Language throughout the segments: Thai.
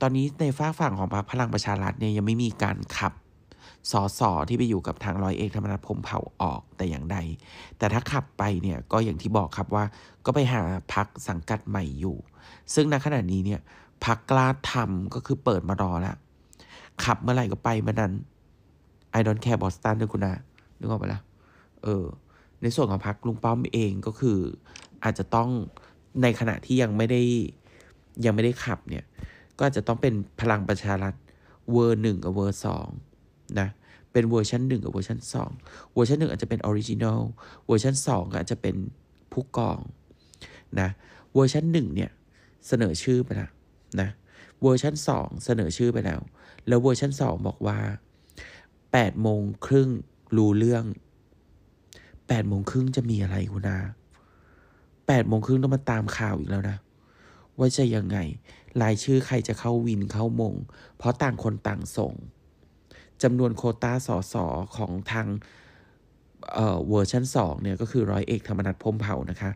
ตอนนี้ในฝากฝั่งของพรรคพลังประชารัฐเนี่ย ยังไม่มีการขับสอสอที่ไปอยู่กับทางร้อยเอกธรรมนัฐพมเผ่าออกแต่อย่างใด แต่ถ้าขับไปเนี่ย ก็อย่างที่บอกครับว่า ก็ไปหาพักสังกัดใหม่อยู่ ซึ่งณขณะนี้เนี่ย พักกล้าทำก็คือเปิดมารอละขับเมื่อไหร่ก็ไปเมื่อนั้นไอดอนแคร์บอสตันด้วยคุณนะนึกออกไปแล้่ะเออ ในส่วนของพักลุงป้อมเองก็คือ อาจจะต้องในขณะที่ยังไม่ได้ยังไม่ได้ขับเนี่ยก็จะต้องเป็นพลังประชารัฐเวอร์หนึ่งกับเวอร์สองนะเป็นเวอร์ชันหนึ่งกับเวอร์ชันสองเวอร์ชันหนึ่งอาจจะเป็นออริจินอลเวอร์ชันสองอาจจะเป็นผู้กองนะเวอร์ชันหนึ่งเนี่ยเสนอชื่อไปแล้วนะเวอร์ชันสองเสนอชื่อไปแล้ว แล้วเวอร์ชันสองบอกว่าแปดโมงครึ่งรู้เรื่องแปดโมงครึ่งจะมีอะไรกูนะแปดโมงครึ่งต้องมาตามข่าวอีกแล้วนะว่าจะยังไงรายชื่อใครจะเข้าวินเข้ามง เพราะต่างคนต่างส่งจำนวนโคต้าสอสอของทาง เอ่อเวอร์ชันสองเนี่ยก็คือร้อยเอกธรรมนัฐพมเผ่านะคะ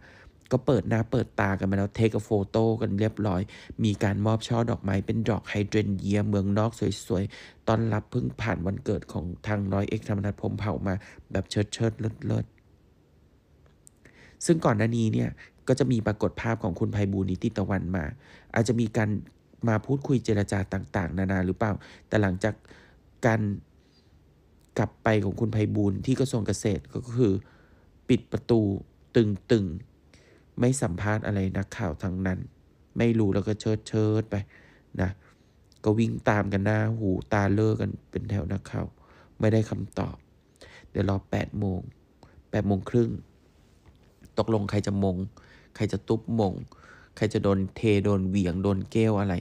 ก็เปิดหน้าเปิดตากันมาแล้วเทคโฟโต้กันเรียบร้อย มีการมอบช่อดอกไม้ เป็นดอกไฮเดรนเยียเมืองนอกสวย ๆตอนรับเพิ่งผ่านวันเกิดของทางร้อยเอกธรรมนัฐพมเผามาแบบเชิดเชิดเลิศเลิศซึ่งก่อนหน้านี้เนี่ยก็จะมีปรากฏภาพของคุณภัยบูลนิติตะวันมา อาจจะมีการมาพูดคุยเจรจาต่าง ๆ นานาหรือเปล่า แต่หลังจากการกลับไปของคุณภัยบูลที่กระทรวงเกษตรก็คือปิดประตูตึงๆ ไม่สัมภาษณ์อะไรนักข่าวทั้งนั้น ไม่รู้แล้วก็เชิดเชิดไปนะก็วิ่งตามกันหน้า หูตาเลิกกันเป็นแถวนักข่าว ไม่ได้คำตอบ เดี๋ยวรอ8โมง8โมงครึ่งตกลง ใครจะมง ใครจะตุ๊บมง ใครจะ โดนเทโดนเหวี่ยงโดนเกลวอะไร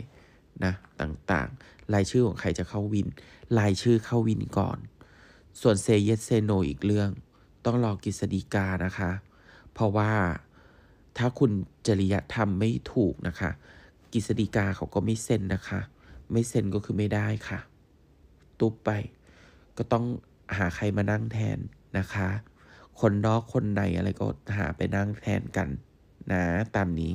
นะ ต่างๆรายชื่อของใครจะเข้าวินรายชื่อเข้าวินก่อน ส่วนเซเยสเซโนอีกเรื่อง ต้อง รอกฤษฎีกานะคะ เพราะว่าถ้าคุณจริยธรรมไม่ถูกนะคะ กฤษฎีกาเขาก็ไม่เซ็นนะคะ ไม่เซ็น ก็คือไม่ได้ค่ะ ตุ๊บไป ก็ต้องหาใครมานั่งแทนนะคะคนนอก คนในอะไร ก็ หา ไปนั่ง แทน กัน นะตามนี้